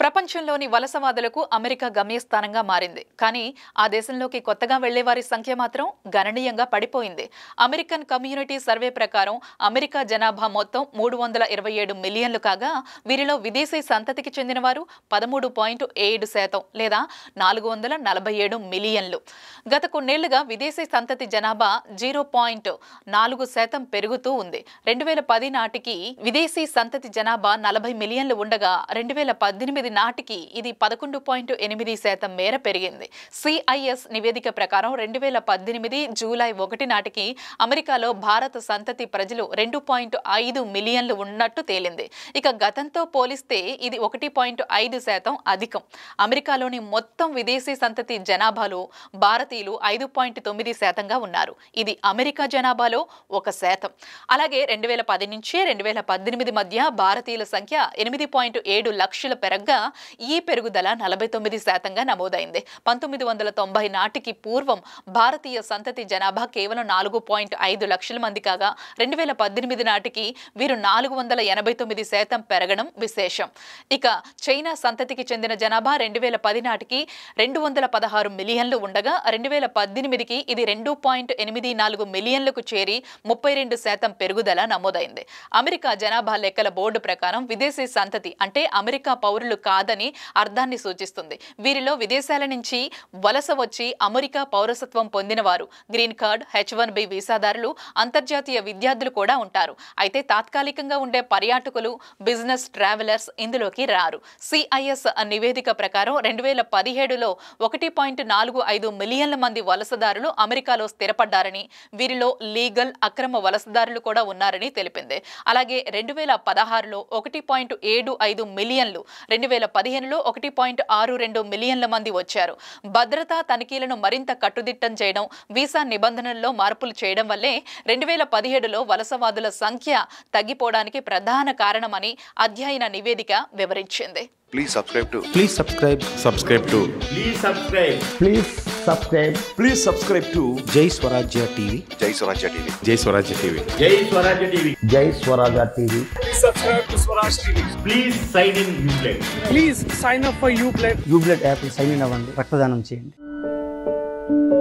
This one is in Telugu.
ప్రపంచంలోని వలసవాదులకు అమెరికా గమ్యస్థానంగా మారింది కానీ ఆ దేశంలోకి కొత్తగా వెళ్లే వారి సంఖ్య మాత్రం గణనీయంగా పడిపోయింది అమెరికన్ కమ్యూనిటీ సర్వే ప్రకారం అమెరికా జనాభా మొత్తం మూడు వందల ఇరవై ఏడు మిలియన్లు కాగా వీరిలో విదేశీ సంతతికి చెందిన వారు పదమూడు పాయింట్ ఏడు శాతం లేదా నాలుగు వందల నలభై ఏడు మిలియన్లు గత కొన్నేళ్లుగా విదేశీ సంతతి జనాభా జీరో పాయింట్ నాలుగు శాతం పెరుగుతూ ఉంది రెండు వేల పది నాటికి విదేశీ సంతతి జనాభా నలభై మిలియన్లు ఉండగా రెండు వేల పద్దెనిమిది తొమ్మిది నాటికి ఇది పదకొండు పాయింట్ ఎనిమిది శాతం మేర పెరిగింది సిఐఎస్ నివేదిక ప్రకారం రెండు వేల పద్దెనిమిది జూలై ఒకటి నాటికి అమెరికాలో భారత సంతతి ప్రజలు రెండు పాయింట్ ఐదు మిలియన్లు ఉన్నట్టు తేలింది ఇక గతంతో పోలిస్తే ఇది ఒకటి పాయింట్ ఐదు శాతం అధికం అమెరికాలోని మొత్తం విదేశీ సంతతి జనాభాలో భారతీయులు ఐదు పాయింట్ తొమ్మిది శాతంగా ఉన్నారు ఇది అమెరికా జనాభాలో ఒక శాతం అలాగే రెండు వేల పది నుంచి రెండు వేల పద్దెనిమిది మధ్య భారతీయుల సంఖ్య ఎనిమిది పాయింట్ ఏడు లక్షలు పెరగ్గా ఈ పెరుగుదల నలభై తొమ్మిది శాతంగా నమోదైంది పంతొమ్మిది వందల తొంభై నాటికి పూర్వం భారతీయ సంతతి జనాభా కేవలం నాలుగు పాయింట్ ఐదు లక్షల మంది కాగా రెండు వేల పద్దెనిమిది నాటికి వీరు నాలుగు వందల ఎనభై తొమ్మిది శాతం పెరగడం విశేషం ఇక చైనా సంతతికి చెందిన జనాభా రెండు వేల పది నాటికి రెండు వందల పదహారు మిలియన్లు ఉండగా రెండు వేల పద్దెనిమిదికి ఇది రెండు పాయింట్ ఎనిమిది నాలుగు మిలియన్లకు చేరి ముప్పై రెండు శాతం పెరుగుదల నమోదైంది అమెరికా జనాభా లెక్కల బోర్డు ప్రకారం విదేశీ సంతతి అంటే అమెరికా పౌరులు కాదని అర్థాన్ని సూచిస్తుంది వీరిలో విదేశాల నుంచి వలస వచ్చి అమెరికా పౌరసత్వం పొందినవారు green card H one B వీసాదారులు అంతర్జాతీయ విద్యార్థులు కూడా ఉంటారు అయితే తాత్కాలికంగా ఉండే పర్యాటకులు బిజినెస్ ట్రావెలర్స్ ఇందులోకి రారు సిఐఎస్ నివేదిక ప్రకారం రెండు వేల పదిహేడులో ఒకటి పాయింట్ నాలుగు ఐదు మిలియన్ల మంది వలసదారులు అమెరికాలో స్థిరపడ్డారని వీరిలో లీగల్ అక్రమ వలసదారులు కూడా ఉన్నారని తెలిపింది అలాగే రెండు వేల పదహారులో ఒకటి పాయింట్ ఏడు ఐదు మిలియన్లు రెండు వేల వేల పదిహేనులో ఒకటి పాయింట్ ఆరు రెండు మిలియన్ల మంది వచ్చారు భద్రతా తనిఖీలను మరింత కట్టుదిట్టం చేయడం వీసా నిబంధనల్లో మార్పులు చేయడం వల్లే రెండు వేల పదిహేడులో వలసవాదుల సంఖ్య తగ్గిపోవడానికి ప్రధాన కారణమని అధ్యయన నివేదిక వివరించింది సబ్స్క్రైబ్ ప్లీజ్ సబ్స్క్రైబ్ టు జై స్వరాజ్య టీవీ జై స్వరాజ్య టీవీ జై స్వరాజ్య టీవీ జై స్వరాజ్య టీవీ జై Swarajya TV subscribe to Swaraj TV please sign in Youblet please sign up for Youblet Youblet app sign in అవ్వండి రక్తదానం చేయండి